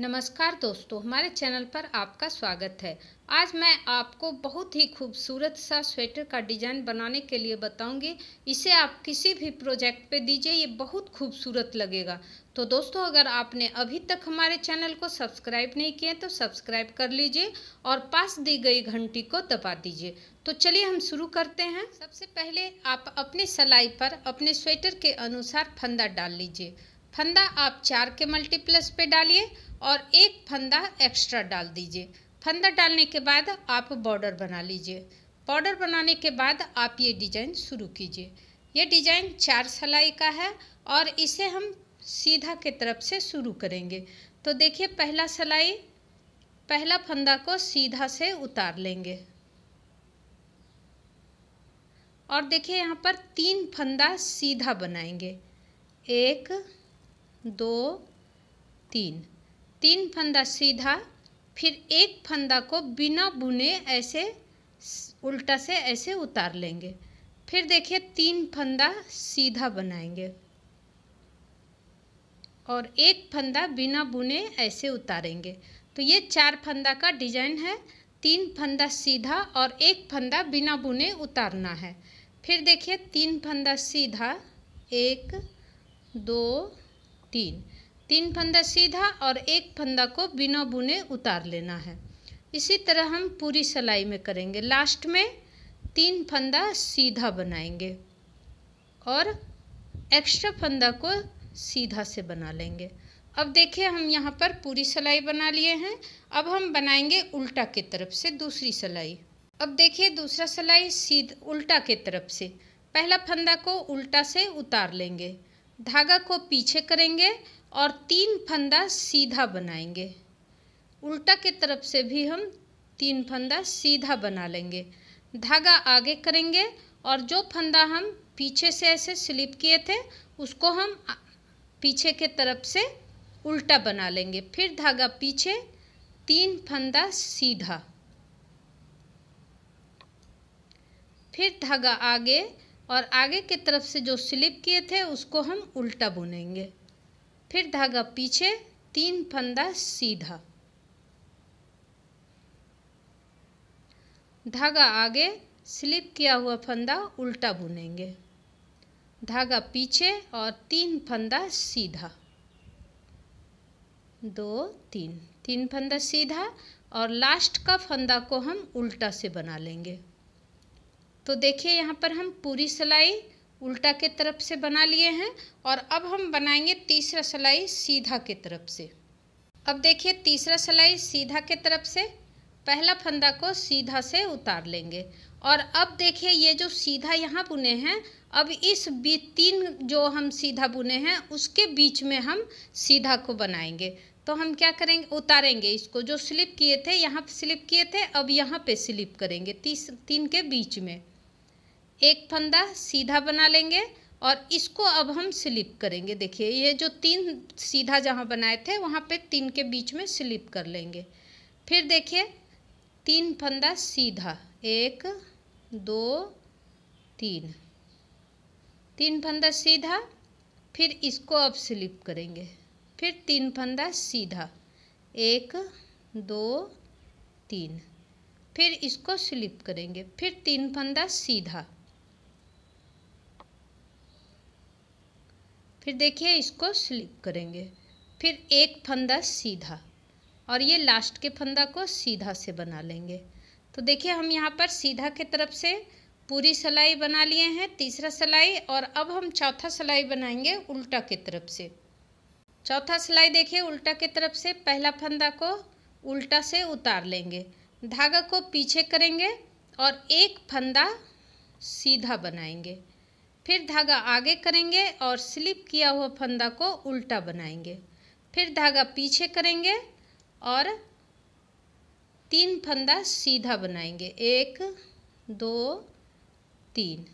नमस्कार दोस्तों हमारे चैनल पर आपका स्वागत है आज मैं आपको बहुत ही खूबसूरत सा स्वेटर का डिज़ाइन बनाने के लिए बताऊंगी इसे आप किसी भी प्रोजेक्ट पे दीजिए ये बहुत खूबसूरत लगेगा तो दोस्तों अगर आपने अभी तक हमारे चैनल को सब्सक्राइब नहीं किया तो सब्सक्राइब कर लीजिए और पास दी गई घंटी को दबा दीजिए तो चलिए हम शुरू करते हैं सबसे पहले आप अपनी सलाई पर अपने स्वेटर के अनुसार फंदा डाल लीजिए फंदा आप चार के मल्टीप्लस पे डालिए और एक फंदा एक्स्ट्रा डाल दीजिए फंदा डालने के बाद आप बॉर्डर बना लीजिए बॉर्डर बनाने के बाद आप ये डिजाइन शुरू कीजिए ये डिजाइन चार सलाई का है और इसे हम सीधा के तरफ से शुरू करेंगे तो देखिए पहला सलाई पहला फंदा को सीधा से उतार लेंगे और देखिए यहाँ पर तीन फंदा सीधा बनाएंगे एक दो तीन तीन फंदा सीधा फिर एक फंदा को बिना बुने ऐसे उल्टा से ऐसे उतार लेंगे फिर देखिए तीन फंदा सीधा बनाएंगे और एक फंदा बिना बुने ऐसे उतारेंगे तो ये चार फंदा का डिजाइन है तीन फंदा सीधा और एक फंदा बिना बुने उतारना है फिर देखिए तीन फंदा सीधा एक दो तीन तीन फंदा सीधा और एक फंदा को बिना बुने उतार लेना है इसी तरह हम पूरी सिलाई में करेंगे लास्ट में तीन फंदा सीधा बनाएंगे और एक्स्ट्रा फंदा को सीधा से बना लेंगे अब देखिए हम यहाँ पर पूरी सिलाई बना लिए हैं अब हम बनाएंगे उल्टा की तरफ से दूसरी सिलाई अब देखिए दूसरा सिलाई सीध उल्टा के तरफ से पहला फंदा को उल्टा से उतार लेंगे धागा को पीछे करेंगे और तीन फंदा सीधा बनाएंगे उल्टा के तरफ से भी हम तीन फंदा सीधा बना लेंगे धागा आगे करेंगे और जो फंदा हम पीछे से ऐसे स्लिप किए थे उसको हम पीछे के तरफ से उल्टा बना लेंगे फिर धागा पीछे तीन फंदा सीधा फिर धागा आगे और आगे की तरफ से जो स्लिप किए थे उसको हम उल्टा बुनेंगे फिर धागा पीछे तीन फंदा सीधा धागा आगे स्लिप किया हुआ फंदा उल्टा बुनेंगे धागा पीछे और तीन फंदा सीधा दो तीन तीन फंदा सीधा और लास्ट का फंदा को हम उल्टा से बना लेंगे तो देखिए यहाँ पर हम पूरी सिलाई उल्टा के तरफ से बना लिए हैं और अब हम बनाएंगे तीसरा सिलाई सीधा के तरफ से अब देखिए तीसरा सिलाई सीधा के तरफ से पहला फंदा को सीधा से उतार लेंगे और अब देखिए ये जो सीधा यहाँ बुने हैं अब इस तीन जो हम सीधा बुने हैं उसके बीच में हम सीधा को बनाएंगे तो हम क्या करेंगे उतारेंगे इसको जो स्लिप किए थे यहाँ स्लिप किए थे अब यहाँ पे स्लिप करेंगे तीस तीन के बीच में एक फंदा सीधा बना लेंगे और इसको अब हम स्लिप करेंगे देखिए ये जो तीन सीधा जहाँ बनाए थे वहाँ पे तीन के बीच में स्लिप कर लेंगे फिर देखिए तीन फंदा सीधा एक दो तीन तीन फंदा सीधा फिर इसको अब स्लिप करेंगे फिर तीन फंदा सीधा एक दो तीन फिर इसको स्लिप करेंगे फिर तीन फंदा सीधा फिर देखिए इसको स्लिप करेंगे फिर एक फंदा सीधा और ये लास्ट के फंदा को सीधा से बना लेंगे तो देखिए हम यहाँ पर सीधा के तरफ से पूरी सलाई बना लिए हैं तीसरा सलाई और अब हम चौथा सलाई बनाएंगे उल्टा के तरफ से चौथा सिलाई देखिए उल्टा की तरफ से पहला फंदा को उल्टा से उतार लेंगे धागा को पीछे करेंगे और एक फंदा सीधा बनाएंगे फिर धागा आगे करेंगे और स्लिप किया हुआ फंदा को उल्टा बनाएंगे फिर धागा पीछे करेंगे और तीन फंदा सीधा बनाएंगे एक दो तीन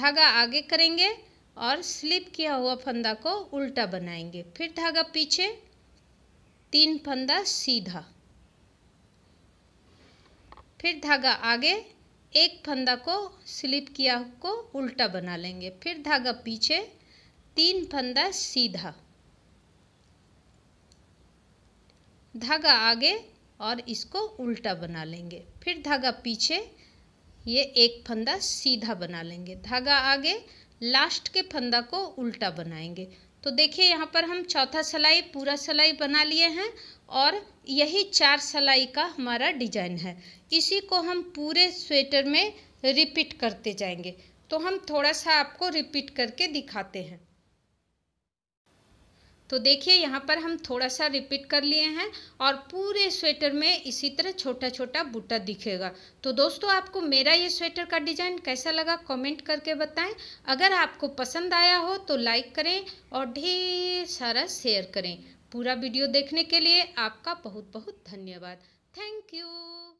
धागा आगे करेंगे और स्लिप किया हुआ फंदा को उल्टा बनाएंगे फिर धागा पीछे तीन फंदा सीधा फिर धागा आगे एक फंदा को स्लिप किया को उल्टा बना लेंगे फिर धागा पीछे तीन फंदा सीधा धागा आगे और इसको उल्टा बना लेंगे फिर धागा पीछे ये एक फंदा सीधा बना लेंगे धागा आगे लास्ट के फंदा को उल्टा बनाएंगे तो देखिए यहाँ पर हम चौथा सलाई पूरा सलाई बना लिए हैं और यही चार सलाई का हमारा डिजाइन है इसी को हम पूरे स्वेटर में रिपीट करते जाएंगे तो हम थोड़ा सा आपको रिपीट करके दिखाते हैं तो देखिए यहाँ पर हम थोड़ा सा रिपीट कर लिए हैं और पूरे स्वेटर में इसी तरह छोटा छोटा बूटा दिखेगा तो दोस्तों आपको मेरा ये स्वेटर का डिज़ाइन कैसा लगा कमेंट करके बताएं अगर आपको पसंद आया हो तो लाइक करें और ढेर सारा शेयर करें पूरा वीडियो देखने के लिए आपका बहुत बहुत धन्यवाद थैंक यू